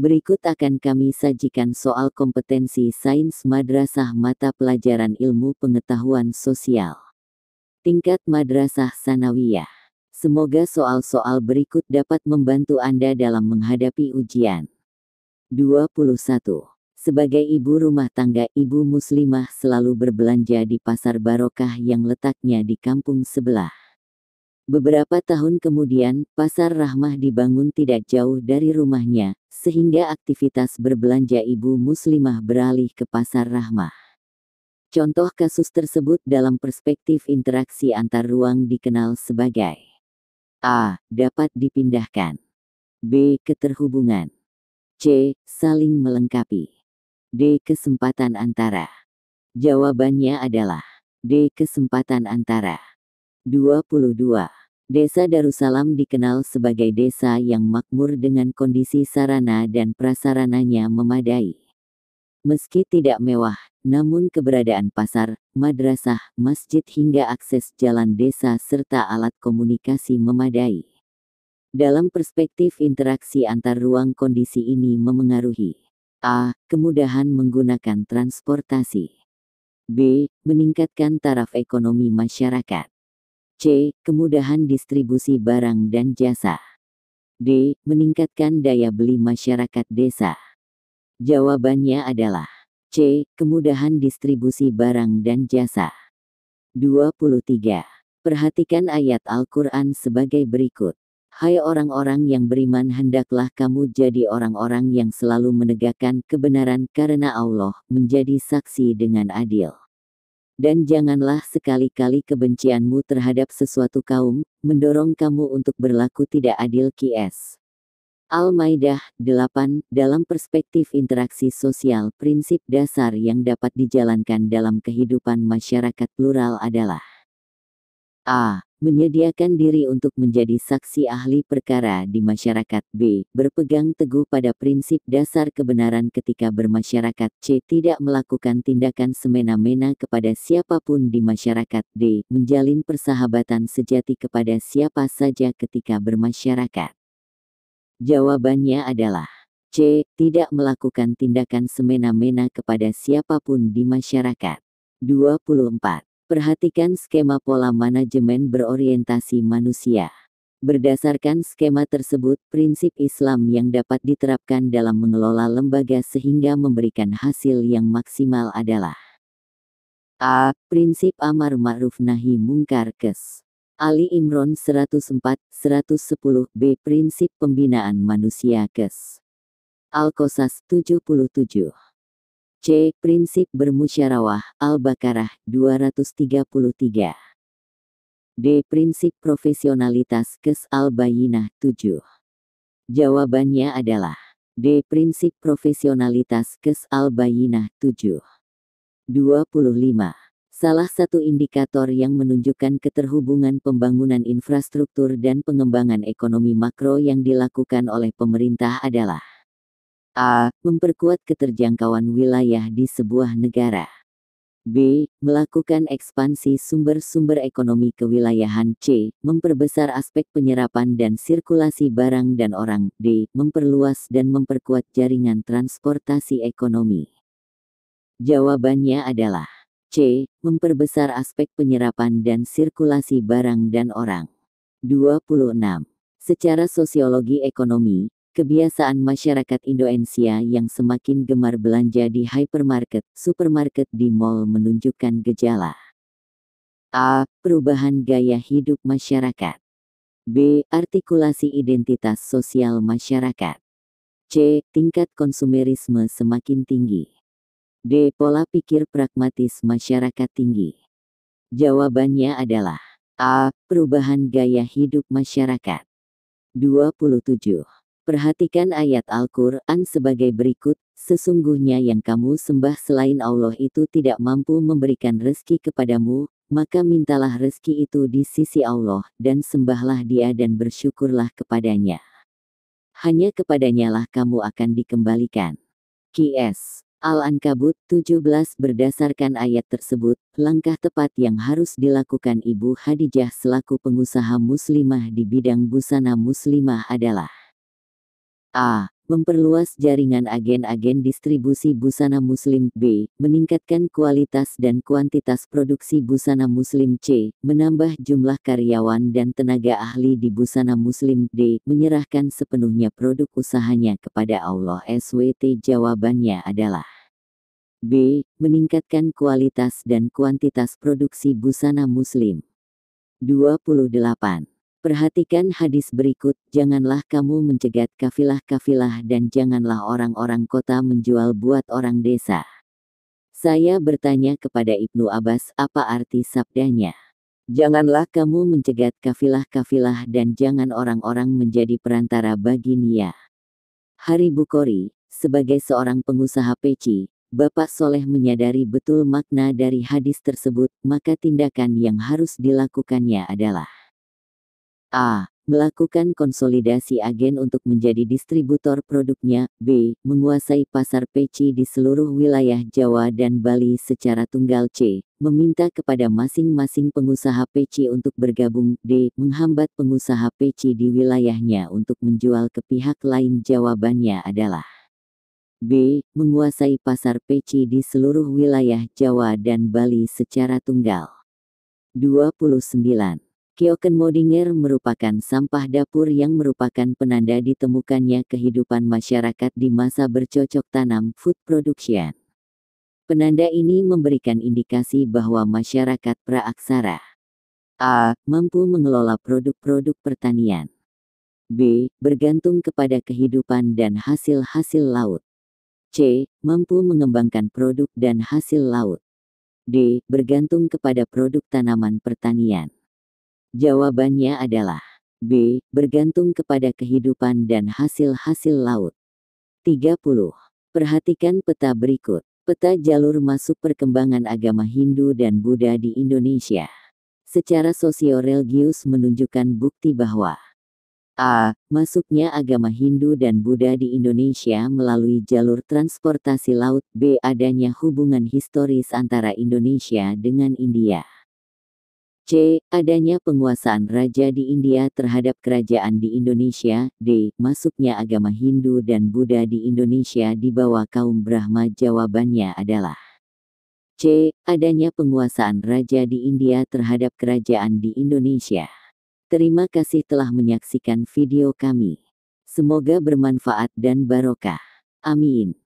Berikut akan kami sajikan soal kompetensi sains madrasah mata pelajaran ilmu pengetahuan sosial. Tingkat madrasah sanawiyah. Semoga soal-soal berikut dapat membantu Anda dalam menghadapi ujian. 21. Sebagai ibu rumah tangga, ibu muslimah selalu berbelanja di pasar barokah yang letaknya di kampung sebelah. Beberapa tahun kemudian, Pasar Rahmah dibangun tidak jauh dari rumahnya, sehingga aktivitas berbelanja ibu muslimah beralih ke Pasar Rahmah. Contoh kasus tersebut dalam perspektif interaksi antar ruang dikenal sebagai A. Dapat dipindahkan B. Keterhubungan C. Saling melengkapi D. Kesempatan antara Jawabannya adalah D. Kesempatan antara 22 Desa Darussalam dikenal sebagai desa yang makmur dengan kondisi sarana dan prasarananya memadai. Meski tidak mewah, namun keberadaan pasar, madrasah, masjid hingga akses jalan desa serta alat komunikasi memadai. Dalam perspektif interaksi antar ruang kondisi ini memengaruhi A. Kemudahan menggunakan transportasi B. Meningkatkan taraf ekonomi masyarakat C. Kemudahan distribusi barang dan jasa. D. Meningkatkan daya beli masyarakat desa. Jawabannya adalah C. Kemudahan distribusi barang dan jasa. 23. Perhatikan ayat Al-Quran sebagai berikut. Hai orang-orang yang beriman hendaklah kamu jadi orang-orang yang selalu menegakkan kebenaran karena Allah menjadi saksi dengan adil. Dan janganlah sekali-kali kebencianmu terhadap sesuatu kaum, mendorong kamu untuk berlaku tidak adil KS. Al-Maidah 8 dalam perspektif interaksi sosial prinsip dasar yang dapat dijalankan dalam kehidupan masyarakat plural adalah A. Menyediakan diri untuk menjadi saksi ahli perkara di masyarakat. B. Berpegang teguh pada prinsip dasar kebenaran ketika bermasyarakat. C. Tidak melakukan tindakan semena-mena kepada siapapun di masyarakat. D. Menjalin persahabatan sejati kepada siapa saja ketika bermasyarakat. Jawabannya adalah C. Tidak melakukan tindakan semena-mena kepada siapapun di masyarakat. 24. Perhatikan skema pola manajemen berorientasi manusia. Berdasarkan skema tersebut, prinsip Islam yang dapat diterapkan dalam mengelola lembaga sehingga memberikan hasil yang maksimal adalah A. Prinsip Amar Ma'ruf Nahi Mungkar Kes Ali Imron 104-110 B. Prinsip Pembinaan Manusia Kes Al-Qasas 77 C. Prinsip bermusyarawah Al-Baqarah 233. D. Prinsip profesionalitas Kes Al-Bayinah 7. Jawabannya adalah D. Prinsip profesionalitas Kes Al-Bayinah 7. 25. Salah satu indikator yang menunjukkan keterhubungan pembangunan infrastruktur dan pengembangan ekonomi makro yang dilakukan oleh pemerintah adalah A. Memperkuat keterjangkauan wilayah di sebuah negara. B. Melakukan ekspansi sumber-sumber ekonomi kewilayahan. C. Memperbesar aspek penyerapan dan sirkulasi barang dan orang. D. Memperluas dan memperkuat jaringan transportasi ekonomi. Jawabannya adalah C. Memperbesar aspek penyerapan dan sirkulasi barang dan orang. 26. Secara sosiologi ekonomi, Kebiasaan masyarakat Indonesia yang semakin gemar belanja di hypermarket, supermarket di mall menunjukkan gejala. A. Perubahan gaya hidup masyarakat. B. Artikulasi identitas sosial masyarakat. C. Tingkat konsumerisme semakin tinggi. D. Pola pikir pragmatis masyarakat tinggi. Jawabannya adalah A. Perubahan gaya hidup masyarakat. 27. Perhatikan ayat Al-Quran sebagai berikut, sesungguhnya yang kamu sembah selain Allah itu tidak mampu memberikan rezeki kepadamu, maka mintalah rezeki itu di sisi Allah, dan sembahlah dia dan bersyukurlah kepadanya. Hanya kepadanyalah kamu akan dikembalikan. QS Al-Ankabut 17 berdasarkan ayat tersebut, langkah tepat yang harus dilakukan Ibu Hadijah selaku pengusaha muslimah di bidang busana muslimah adalah A. Memperluas jaringan agen-agen distribusi busana muslim B. Meningkatkan kualitas dan kuantitas produksi busana muslim C. Menambah jumlah karyawan dan tenaga ahli di busana muslim D. Menyerahkan sepenuhnya produk usahanya kepada Allah SWT jawabannya adalah B. Meningkatkan kualitas dan kuantitas produksi busana muslim. 28. Perhatikan hadis berikut, janganlah kamu mencegat kafilah-kafilah dan janganlah orang-orang kota menjual buat orang desa. Saya bertanya kepada Ibnu Abbas apa arti sabdanya. Janganlah kamu mencegat kafilah-kafilah dan jangan orang-orang menjadi perantara bagi Nia. Hari Bukhari, sebagai seorang pengusaha peci, Bapak Soleh menyadari betul makna dari hadis tersebut, maka tindakan yang harus dilakukannya adalah A. Melakukan konsolidasi agen untuk menjadi distributor produknya. B. Menguasai pasar peci di seluruh wilayah Jawa dan Bali secara tunggal. C. Meminta kepada masing-masing pengusaha peci untuk bergabung. D. Menghambat pengusaha peci di wilayahnya untuk menjual ke pihak lain. Jawabannya adalah B. Menguasai pasar peci di seluruh wilayah Jawa dan Bali secara tunggal. 29. Kyoken Modinger merupakan sampah dapur yang merupakan penanda ditemukannya kehidupan masyarakat di masa bercocok tanam food production. Penanda ini memberikan indikasi bahwa masyarakat praaksara A. Mampu mengelola produk-produk pertanian B. Bergantung kepada kehidupan dan hasil-hasil laut C. Mampu mengembangkan produk dan hasil laut D. Bergantung kepada produk tanaman pertanian Jawabannya adalah B. Bergantung kepada kehidupan dan hasil-hasil laut. 30. Perhatikan peta berikut. Peta jalur masuk perkembangan agama Hindu dan Buddha di Indonesia. Secara sosio-religius menunjukkan bukti bahwa A. Masuknya agama Hindu dan Buddha di Indonesia melalui jalur transportasi laut. B. Adanya hubungan historis antara Indonesia dengan India. C. Adanya penguasaan raja di India terhadap kerajaan di Indonesia. D. Masuknya agama Hindu dan Buddha di Indonesia di bawah kaum Brahma jawabannya adalah C. Adanya penguasaan raja di India terhadap kerajaan di Indonesia. Terima kasih telah menyaksikan video kami. Semoga bermanfaat dan barokah. Amin.